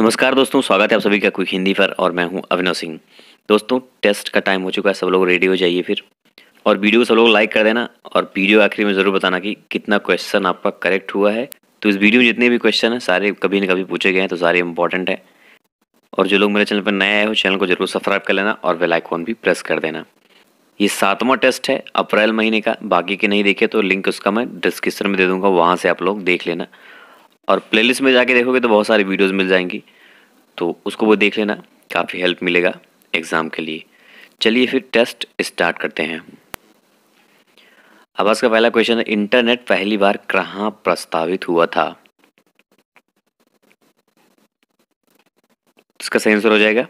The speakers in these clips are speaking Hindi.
नमस्कार दोस्तों स्वागत है आप सभी का क्विक हिंदी पर और मैं हूं अभिनव सिंह दोस्तों टेस्ट का टाइम हो चुका है सब लोग रेडी हो जाइए फिर और वीडियो को सब लोग लाइक कर देना और वीडियो आखिरी में ज़रूर बताना कि कितना क्वेश्चन आपका करेक्ट हुआ है तो इस वीडियो में जितने भी क्वेश्चन हैं सारे कभी ना कभी पूछे गए हैं तो सारे इंपॉर्टेंट हैं और जो लोग मेरे चैनल पर नए आए हो चैनल को जरूर सब्सक्राइब कर लेना और बेल भी प्रेस कर देना ये सातवां टेस्ट है अप्रैल महीने का बाकी के नहीं देखे तो लिंक उसका मैं डिस्क्रिप्शन में दे दूंगा वहाँ से आप लोग देख लेना और प्लेलिस्ट में जाके देखोगे तो बहुत सारी वीडियोस मिल जाएंगी तो उसको वो देख लेना काफ़ी हेल्प मिलेगा एग्ज़ाम के लिए चलिए फिर टेस्ट स्टार्ट करते हैं अब का पहला क्वेश्चन है इंटरनेट पहली बार कहाँ प्रस्तावित हुआ था इसका सही आंसर हो जाएगा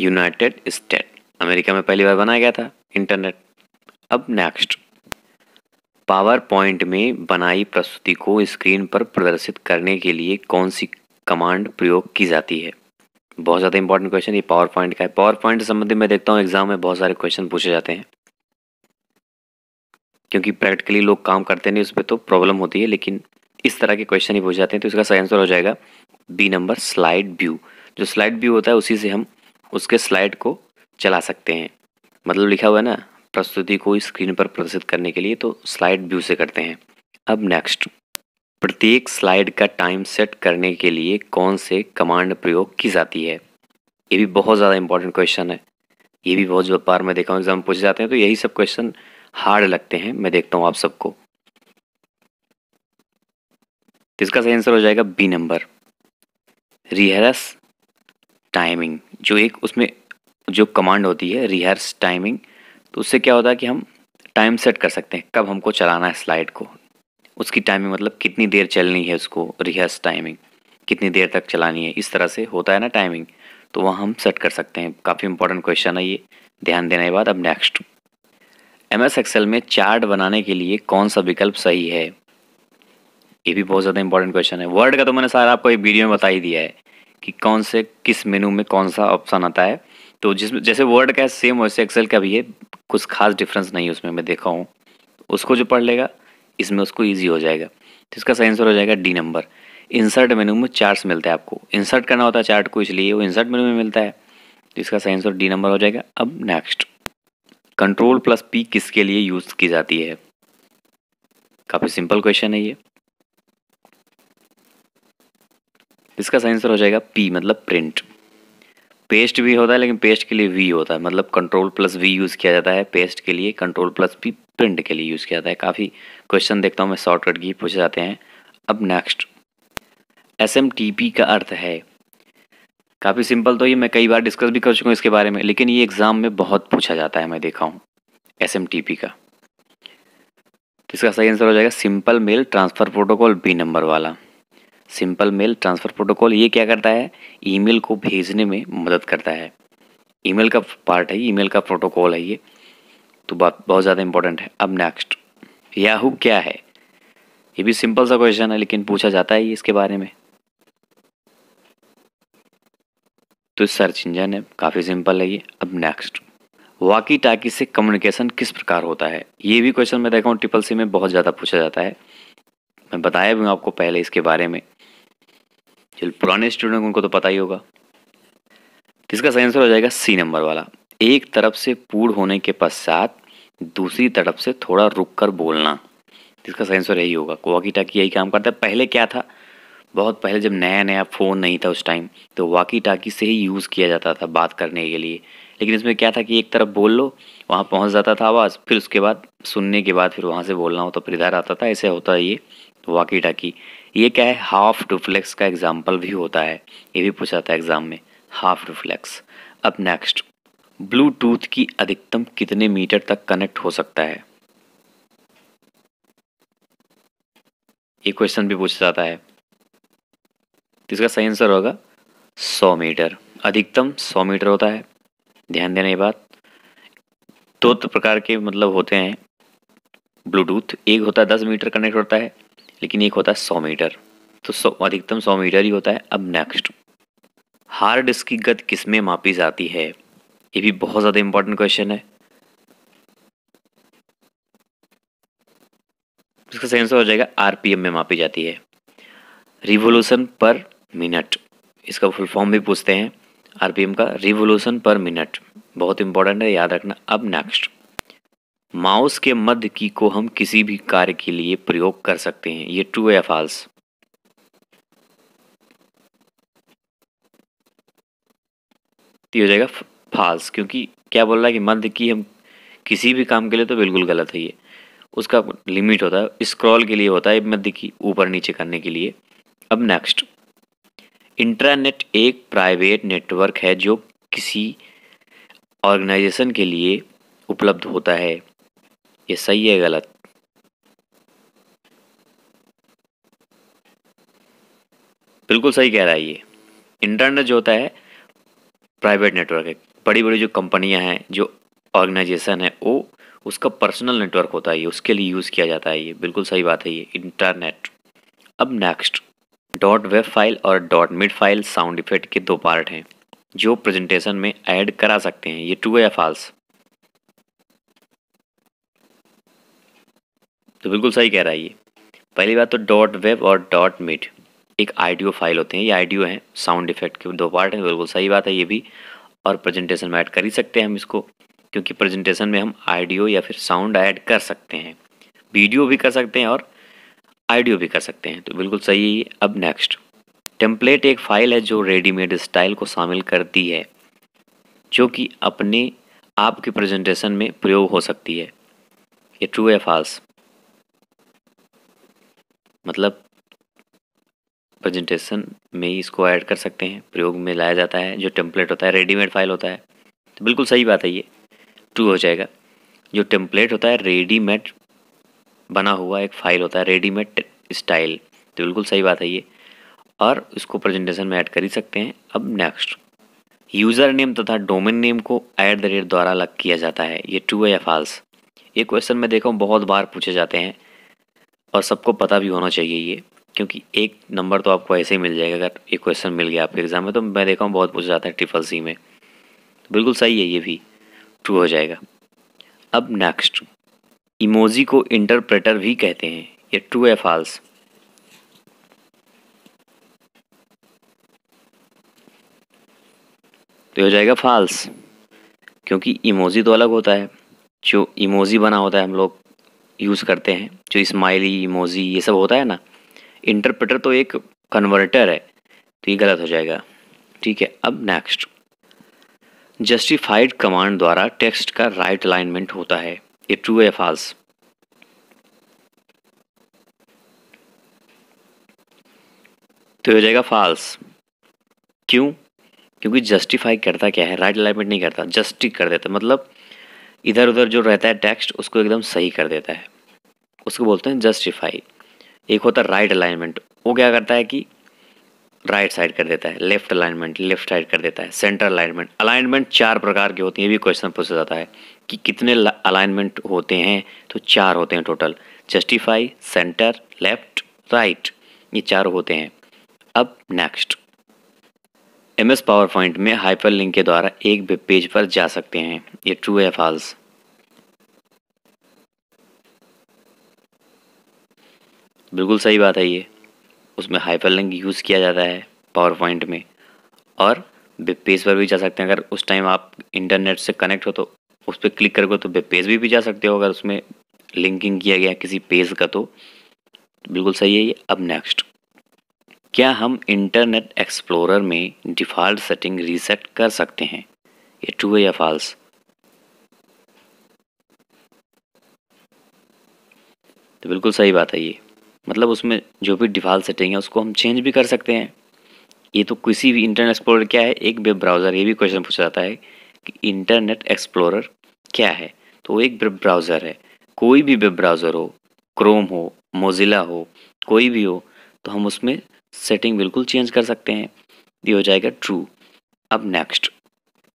यूनाइटेड स्टेट अमेरिका में पहली बार बनाया गया था इंटरनेट अब नेक्स्ट पावर पॉइंट में बनाई प्रस्तुति को स्क्रीन पर प्रदर्शित करने के लिए कौन सी कमांड प्रयोग की जाती है बहुत ज़्यादा इंपॉर्टेंट क्वेश्चन ये पावर पॉइंट का है पावर पॉइंट संबंधी मैं देखता हूँ एग्जाम में बहुत सारे क्वेश्चन पूछे जाते हैं क्योंकि प्रैक्टिकली लोग काम करते नहीं उस पर तो प्रॉब्लम होती है लेकिन इस तरह के क्वेश्चन ही पूछ जाते हैं तो इसका सही आंसर हो जाएगा बी नंबर स्लाइड व्यू जो स्लाइड व्यू होता है उसी से हम उसके स्लाइड को चला सकते हैं मतलब लिखा हुआ है ना प्रस्तुति को स्क्रीन पर प्रदर्शित करने के लिए तो स्लाइड व्यू से करते हैं अब नेक्स्ट प्रत्येक स्लाइड का टाइम सेट करने के लिए कौन से कमांड प्रयोग की जाती है ये भी बहुत ज़्यादा इंपॉर्टेंट क्वेश्चन है ये भी बहुत बार मैं देखा हूँ एग्जाम पूछे जाते हैं तो यही सब क्वेश्चन हार्ड लगते हैं मैं देखता हूँ आप सबको इसका सही आंसर हो जाएगा बी नंबर रिहर्स टाइमिंग जो एक उसमें जो कमांड होती है रिहर्स टाइमिंग तो उससे क्या होता है कि हम टाइम सेट कर सकते हैं कब हमको चलाना है स्लाइड को उसकी टाइमिंग मतलब कितनी देर चलनी है उसको रिहर्स टाइमिंग कितनी देर तक चलानी है इस तरह से होता है ना टाइमिंग तो वह हम सेट कर सकते हैं काफ़ी इंपॉर्टेंट क्वेश्चन है ये ध्यान देने के बाद अब नेक्स्ट एम एस एक्सेल में चार्ट बनाने के लिए कौन सा विकल्प सही है ये भी बहुत ज़्यादा इंपॉर्टेंट क्वेश्चन है वर्ड का तो मैंने सारा आपको एक वीडियो में बता ही दिया है कि कौन से किस मेनू में कौन सा ऑप्शन आता है तो जिस जैसे वर्ड का सेम वैसे एक्सेल का भी है कुछ खास डिफरेंस नहीं है उसमें मैं देखा हूँ उसको जो पढ़ लेगा इसमें उसको ईजी हो जाएगा तो इसका सही आंसर हो जाएगा डी नंबर इंसर्ट मेनू में चार्ट्स मिलते हैं आपको इंसर्ट करना होता है चार्ट को इसलिए वो इंसर्ट मेनू में मिलता है तो इसका सही आंसर डी नंबर हो जाएगा अब नेक्स्ट कंट्रोल प्लस पी किसके लिए यूज़ की जाती है काफ़ी सिंपल क्वेश्चन है ये इसका सही आंसर हो जाएगा पी मतलब प्रिंट पेस्ट भी होता है लेकिन पेस्ट के लिए वी होता है मतलब कंट्रोल प्लस वी यूज़ किया जाता है पेस्ट के लिए कंट्रोल प्लस भी प्रिंट के लिए यूज़ किया जाता है काफ़ी क्वेश्चन देखता हूँ मैं शॉर्टकट की पूछे जाते हैं अब नेक्स्ट एस का अर्थ है काफ़ी सिंपल तो ये मैं कई बार डिस्कस भी कर चुका हूँ इसके बारे में लेकिन ये एग्ज़ाम में बहुत पूछा जाता है मैं देखा हूँ एस का तो इसका सही आंसर हो जाएगा simple mail transfer protocol B number वाला सिंपल मेल ट्रांसफ़र प्रोटोकॉल ये क्या करता है ईमेल को भेजने में मदद करता है ईमेल का पार्ट है ईमेल का प्रोटोकॉल है ये तो बात बहुत ज़्यादा इंपॉर्टेंट है अब नेक्स्ट याहू क्या है ये भी सिंपल सा क्वेश्चन है लेकिन पूछा जाता है इसके बारे में तो सर्च इंजन है काफ़ी सिंपल है ये अब नेक्स्ट वाकी टाकी से कम्युनिकेशन किस प्रकार होता है ये भी क्वेश्चन मैं देखा हूँ ट्रिपल सी में बहुत ज़्यादा पूछा जाता है मैं बताया भी हूँ आपको पहले इसके बारे में चल पुराने स्टूडेंट उनको तो पता ही होगा इसका सही आंसर हो जाएगा सी नंबर वाला एक तरफ से पूर्ण होने के पश्चात दूसरी तरफ से थोड़ा रुक कर बोलना इसका सही आंसर यही होगा कोवाकी टाकी यही काम करता है पहले क्या था बहुत पहले जब नया नया फ़ोन नहीं था उस टाइम तो वाकी टाकी से ही यूज़ किया जाता था बात करने के लिए लेकिन इसमें क्या था कि एक तरफ बोल लो वहाँ पहुँच जाता था आवाज़ फिर उसके बाद सुनने के बाद फिर वहाँ से बोलना हो तो फिर इधर आता था ऐसे होता ये वाकी टाकी ये क्या है हाफ रिफ्लेक्स का एग्जाम्पल भी होता है ये भी पूछा जाता है एग्ज़ाम में हाफ रिफ्लेक्स अब नेक्स्ट ब्लूटूथ की अधिकतम कितने मीटर तक कनेक्ट हो सकता है ये क्वेश्चन भी पूछा जाता है इसका सही आंसर होगा 100 मीटर अधिकतम 100 मीटर होता है ध्यान देना ये बात दो तो प्रकार के मतलब होते हैं ब्लूटूथ एक होता है 10 मीटर कनेक्ट होता है लेकिन एक होता है सौ मीटर तो सौ अधिकतम सौ मीटर ही होता है अब नेक्स्ट हार्ड डिस्क की गत किस में मापी जाती है ये भी बहुत ज़्यादा इंपॉर्टेंट क्वेश्चन है इसका सही आंसर हो जाएगा आरपीएम में मापी जाती है रिवोल्यूशन पर मिनट इसका फुल फॉर्म भी पूछते हैं आरपीएम का रिवोल्यूशन पर मिनट बहुत इंपॉर्टेंट है याद रखना अब नेक्स्ट माउस के मध्य की को हम किसी भी कार्य के लिए प्रयोग कर सकते हैं ये ट्रू या फॉल्स ये हो जाएगा फॉल्स क्योंकि क्या बोल रहा है कि मध्य की हम किसी भी काम के लिए तो बिल्कुल गलत है ये उसका लिमिट होता है स्क्रॉल के लिए होता है मध्य की ऊपर नीचे करने के लिए अब नेक्स्ट इंटरनेट एक प्राइवेट नेटवर्क है जो किसी ऑर्गेनाइजेशन के लिए उपलब्ध होता है ये सही है गलत बिल्कुल सही कह रहा है ये इंटरनेट जो होता है प्राइवेट नेटवर्क है बड़ी बड़ी जो कंपनियां हैं जो ऑर्गेनाइजेशन है वो उसका पर्सनल नेटवर्क होता है ये उसके लिए यूज़ किया जाता है ये बिल्कुल सही बात है ये इंटरनेट अब नेक्स्ट डॉट वेब फाइल और dot mid file sound effect के दो पार्ट हैं जो प्रेजेंटेशन में ऐड करा सकते हैं ये टू या फाल्स तो बिल्कुल सही कह रहा है ये पहली बात तो डॉट वेब और डॉट मीट एक आइडियो फाइल होते हैं ये आइडियो हैं साउंड इफेक्ट के दो पार्ट हैं तो बिल्कुल सही बात है ये भी और प्रेजेंटेशन में ऐड कर ही सकते हैं हम इसको क्योंकि प्रेजेंटेशन में हम आइडियो या फिर साउंड ऐड कर सकते हैं वीडियो भी कर सकते हैं और आइडियो भी कर सकते हैं तो बिल्कुल सही है अब नेक्स्ट टेम्पलेट एक फ़ाइल है जो रेडीमेड स्टाइल को शामिल करती है जो कि अपने आपके प्रेजेंटेशन में प्रयोग हो सकती है ये ट्रू या फॉल्स मतलब प्रेजेंटेशन में ही इसको ऐड कर सकते हैं प्रयोग में लाया जाता है जो टेम्पलेट होता है रेडीमेड फाइल होता है तो बिल्कुल सही बात है ये ट्रू हो जाएगा जो टेम्पलेट होता है रेडीमेड बना हुआ एक फाइल होता है रेडीमेड स्टाइल तो बिल्कुल सही बात है ये और इसको प्रेजेंटेशन में ऐड कर ही सकते हैं अब नेक्स्ट यूज़र नेम तथा डोमेन नेम को ऐट द रेट द्वारा अलग किया जाता है ये ट्रू है या फॉल्स ये क्वेश्चन मैं देखा हूँ बहुत बार पूछे जाते हैं और सबको पता भी होना चाहिए ये क्योंकि एक नंबर तो आपको ऐसे ही मिल जाएगा अगर ये क्वेश्चन मिल गया आपके एग्ज़ाम में तो मैं देखा हूँ बहुत पूछ जाता है ट्रिपल सी में तो बिल्कुल सही है ये भी ट्रू हो जाएगा अब नेक्स्ट इमोजी को इंटरप्रेटर भी कहते हैं ये ट्रू है फॉल्स तो हो जाएगा फॉल्स क्योंकि इमोजी तो अलग होता है जो इमोजी बना होता है हम लोग यूज़ करते हैं जो इस्माइली इमोजी ये सब होता है ना इंटरप्रेटर तो एक कन्वर्टर है तो ये गलत हो जाएगा ठीक है अब नेक्स्ट जस्टिफाइड कमांड द्वारा टेक्स्ट का राइट right अलाइनमेंट होता है ये ट्रू या फॉल्स तो हो जाएगा फॉल्स क्यों क्योंकि जस्टिफाई करता क्या है राइट अलाइनमेंट नहीं करता जस्टिक कर देता मतलब इधर उधर जो रहता है टेक्स्ट उसको एकदम सही कर देता है उसको बोलते हैं जस्टिफाई एक होता है राइट अलाइनमेंट वो क्या करता है कि राइट साइड कर देता है लेफ्ट अलाइनमेंट लेफ्ट साइड कर देता है सेंटर अलाइनमेंट अलाइनमेंट चार प्रकार के होती हैं ये भी क्वेश्चन पूछा जाता है कि कितने अलाइनमेंट होते हैं तो चार होते हैं total justify centre left right ये चार होते हैं अब next M S power point में हाइपर लिंक के द्वारा एक वेब पेज पर जा सकते हैं ये ट्रू है फॉल्स बिल्कुल सही बात है ये उसमें हाइपरलिंक यूज़ किया जाता है पावर पॉइंट में और वेब पेज पर भी जा सकते हैं अगर उस टाइम आप इंटरनेट से कनेक्ट हो तो उस पर क्लिक करके तो वेब पेज भी, भी जा सकते हो अगर उसमें लिंकिंग किया गया किसी पेज का तो बिल्कुल सही है ये अब नेक्स्ट क्या हम इंटरनेट एक्सप्लोरर में डिफ़ॉल्ट सेटिंग रीसेट कर सकते हैं ये ट्रू है या फॉल्स तो बिल्कुल सही बात है ये मतलब उसमें जो भी डिफ़ॉल्ट सेटिंग है उसको हम चेंज भी कर सकते हैं ये तो किसी भी इंटरनेट एक्सप्लोरर क्या है एक वेब ब्राउज़र ये भी क्वेश्चन पूछा जाता है कि इंटरनेट एक्सप्लोरर क्या है तो एक वेब ब्राउज़र है कोई भी वेब ब्राउज़र हो क्रोम हो मोजिला हो कोई भी हो तो हम उसमें सेटिंग बिल्कुल चेंज कर सकते हैं ये हो जाएगा ट्रू अब नेक्स्ट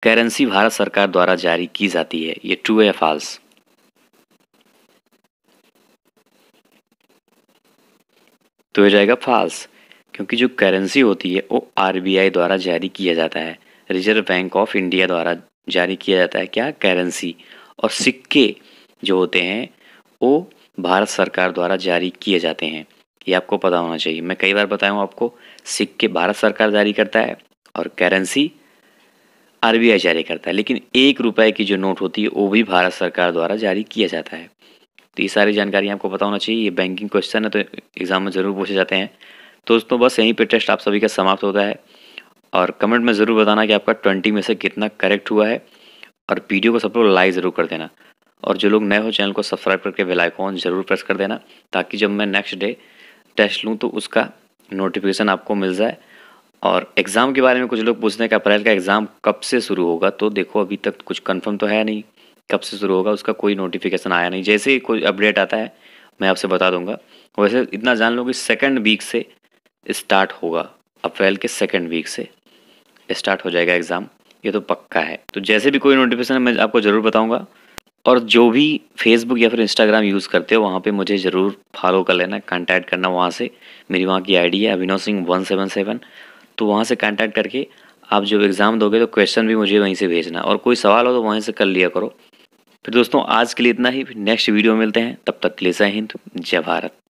करेंसी भारत सरकार द्वारा जारी की जाती है ये ट्रू है या फॉल्स तो हो जाएगा फाल्स क्योंकि जो करेंसी होती है वो आर द्वारा जारी किया जाता है रिजर्व बैंक ऑफ इंडिया द्वारा जारी किया जाता है क्या करेंसी और सिक्के जो होते हैं वो भारत सरकार द्वारा जारी किए जाते हैं ये आपको पता होना चाहिए मैं कई बार बताया हूँ आपको सिक्के भारत सरकार जारी करता है और करेंसी आरबीआई जारी करता है लेकिन एक रुपए की जो नोट होती है वो भी भारत सरकार द्वारा जारी किया जाता है तो ये सारी जानकारी आपको पता होना चाहिए ये बैंकिंग क्वेश्चन है तो एग्ज़ाम में ज़रूर पूछे जाते हैं तो दोस्तों बस यहीं पर टेस्ट आप सभी का समाप्त होता है और कमेंट में ज़रूर बताना कि आपका ट्वेंटी में से कितना करेक्ट हुआ है और वीडियो को सब लोग लाइक ज़रूर कर देना और जो लोग नए हो चैनल को सब्सक्राइब करके बेल आइकॉन ज़रूर प्रेस कर देना ताकि जब मैं नेक्स्ट डे टेस्ट लूँ तो उसका नोटिफिकेशन आपको मिल जाए और एग्ज़ाम के बारे में कुछ लोग पूछते हैं कि अप्रैल का एग्ज़ाम कब से शुरू होगा तो देखो अभी तक कुछ कंफर्म तो है नहीं कब से शुरू होगा उसका कोई नोटिफिकेशन आया नहीं जैसे ही कोई अपडेट आता है मैं आपसे बता दूंगा वैसे इतना जान लो कि सेकेंड वीक से स्टार्ट होगा अप्रैल के सेकेंड वीक से स्टार्ट हो जाएगा एग्ज़ाम ये तो पक्का है तो जैसे भी कोई नोटिफिकेशन मैं आपको ज़रूर बताऊँगा और जो भी फेसबुक या फिर इंस्टाग्राम यूज़ करते हो वहाँ पे मुझे ज़रूर फॉलो कर लेना कांटेक्ट करना वहाँ से मेरी वहाँ की आईडी है Abhinav Singh one seven seven तो वहाँ से कांटेक्ट करके आप जब एग्ज़ाम दोगे तो क्वेश्चन भी मुझे वहीं से भेजना और कोई सवाल हो तो वहीं से कर लिया करो फिर दोस्तों आज के लिए इतना ही नेक्स्ट वीडियो मिलते हैं तब तक ले जय हिंद जय भारत